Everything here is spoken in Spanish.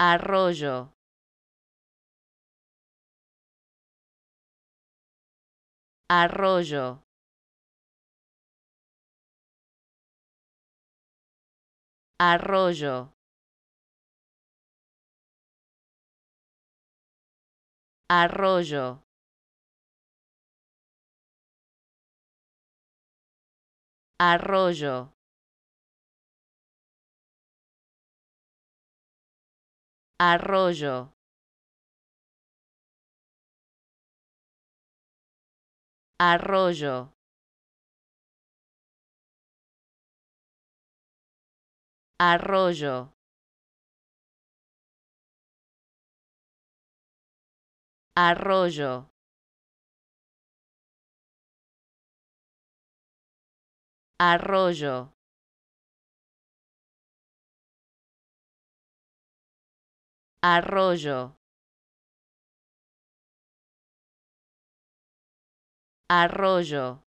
arroyo arroyo arroyo arroyo arroyo arroyo arroyo arroyo arroyo arroyo arroyo arroyo